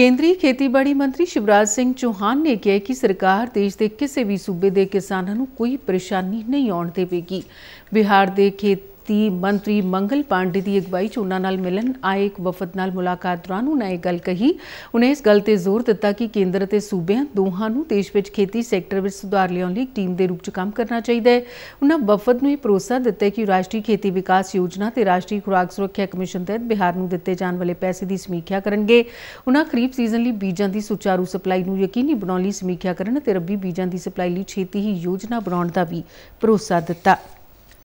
ਕੇਂਦਰੀ ਖੇਤੀਬਾੜੀ ਮੰਤਰੀ ਸ਼ਿਵਰਾਜ ਸਿੰਘ ਚੌਹਾਨ ਨੇ ਕਿਹਾ ਕਿ ਸਰਕਾਰ ਦੇਸ਼ ਦੇ ਕਿਸੇ ਵੀ ਸੂਬੇ ਦੇ ਕਿਸਾਨਾਂ ਨੂੰ ਕੋਈ ਪਰੇਸ਼ਾਨੀ ਨਹੀਂ ਆਉਣ ਦੇਵੇਗੀ ਬਿਹਾਰ ਦੇ ਖੇਤ ਦੀ ਮੰਤਰੀ ਮੰਗਲ ਪਾਂਡੇ ਦੀ ਅਗਵਾਈ 'ਚ ਉਹਨਾਂ ਨਾਲ ਮਿਲਣ ਆਏ ਇੱਕ ਵਫਦ ਨਾਲ ਮੁਲਾਕਾਤ ਦੌਰਾਨ ਉਹਨਾਂ ਇਹ ਗੱਲ ਕਹੀ ਉਹਨੇ ਇਸ ਗੱਲ ਤੇ ਜ਼ੋਰ ਦਿੱਤਾ ਕਿ ਕੇਂਦਰ ਅਤੇ ਸੂਬਿਆਂ ਦੋਹਾਂ ਨੂੰ ਦੇਸ਼ ਵਿੱਚ ਖੇਤੀ ਸੈਕਟਰ ਵਿੱਚ ਸੁਧਾਰ ਲਿਆਉਣ ਲਈ ਇੱਕ ਟੀਮ ਦੇ ਰੂਪ 'ਚ ਕੰਮ ਕਰਨਾ ਚਾਹੀਦਾ ਹੈ ਉਹਨਾਂ ਵਫਦ ਨੂੰ ਇਹ ਭਰੋਸਾ ਦਿੱਤਾ ਕਿ ਰਾਸ਼ਟਰੀ ਖੇਤੀ ਵਿਕਾਸ ਯੋਜਨਾ ਤੇ ਰਾਸ਼ਟਰੀ ਖੁਰਾਕ ਸੁਰੱਖਿਆ ਕਮਿਸ਼ਨ ਤਹਿਤ ਬਿਹਾਰ ਨੂੰ ਦਿੱਤੇ ਜਾਣ ਵਾਲੇ ਪੈਸੇ ਦੀ ਸਮੀਖਿਆ ਕਰਨਗੇ ਉਹਨਾਂ ਖਰੀਫ ਸੀਜ਼ਨ ਲਈ ਬੀਜਾਂ ਦੀ ਸੁਚਾਰੂ ਸਪਲਾਈ ਨੂੰ ਯਕੀਨੀ ਬਣਾਉਣ ਲਈ ਸਮੀਖਿਆ ਕਰਨ ਅਤੇ ਰੱਬੀ ਬੀਜਾਂ ਦੀ ਸਪਲਾਈ ਲਈ ਛੇਤੀ ਹੀ ਯੋਜਨਾ ਬਣਾਉਣ ਦਾ ਵੀ ਭਰੋਸਾ ਦਿੱਤਾ